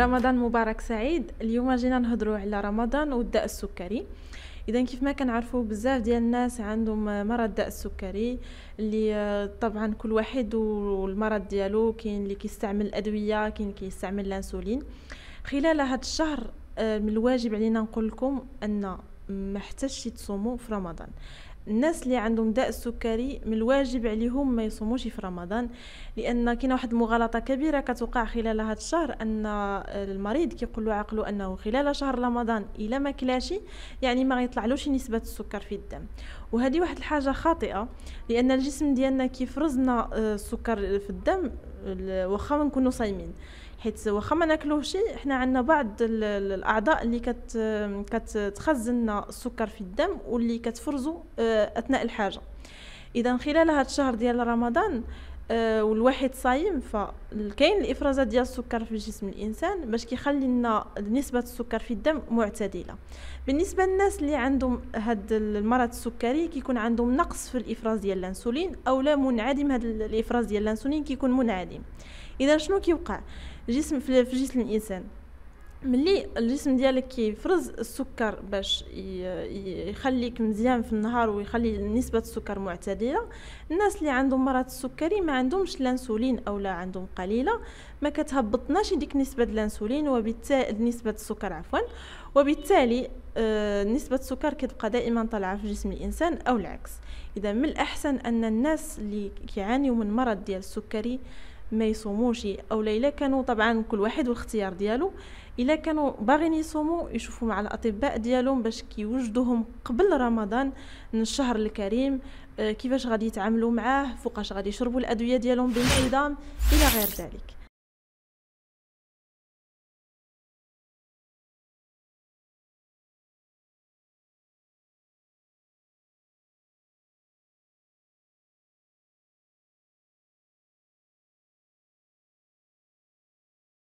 رمضان مبارك سعيد اليوم جينا نهضروا على رمضان والداء السكري اذا كيف ما كنعرفوا بزاف ديال الناس عندهم مرض الداء السكري اللي آه، طبعا كل واحد والمرض ديالو كاين اللي كيستعمل الادويه كاين اللي كيستعمل الانسولين خلال هذا الشهر من آه، الواجب علينا نقول لكم ان ما احتاجش تصوموا في رمضان الناس اللي عندهم داء السكري من الواجب عليهم ما يصوموش في رمضان لان كاينه واحد المغالطه كبيره كتوقع خلال هذا الشهر ان المريض كيقول له عقله انه خلال شهر رمضان الا ما كلاشي يعني ما غيطلعلوش نسبه السكر في الدم وهذه واحد الحاجه خاطئه لان الجسم ديالنا كيفرزنا آه، السكر في الدم واخا نكونوا صايمين حيت واخا ما ناكلوهش حنا عندنا بعض الاعضاء اللي كت كتخزن السكر في الدم واللي كتفرزو آه، اثناء الحاجه اذا خلال هذا الشهر ديال رمضان أه والواحد صايم فكاين الافرازات ديال السكر في جسم الانسان باش كيخلي لنا نسبه السكر في الدم معتدله بالنسبه للناس اللي عندهم هاد المرض السكري كيكون عندهم نقص في الافراز ديال الانسولين او لا منعدم هاد الافراز ديال الانسولين كيكون منعدم اذا شنو كيوقع جسم في جسم الانسان ملي الجسم ديالك كيفرز السكر باش يخليك مزيان في النهار ويخلي نسبه السكر معتدله الناس اللي عندهم مرض السكري ما عندهمش الانسولين او لا عندهم قليله ما كتهبطناش ديك نسبه الانسولين وبالتالي نسبه السكر عفوا وبالتالي آه، نسبة السكر كتبقى دائما طالعة في جسم الإنسان أو العكس إذا من الأحسن أن الناس اللي كيعانيوا من مرض ديال السكري ما يصوموش أو ليلة كانوا طبعا كل واحد والاختيار ديالو الا كانوا باغيين يصوموا يشوفوا مع الاطباء ديالهم باش كيوجدوهم قبل رمضان من الشهر الكريم آه، كيفاش غادي يتعاملوا معاه فوقاش غادي يشربوا الادويه ديالهم بانتظام الى غير ذلك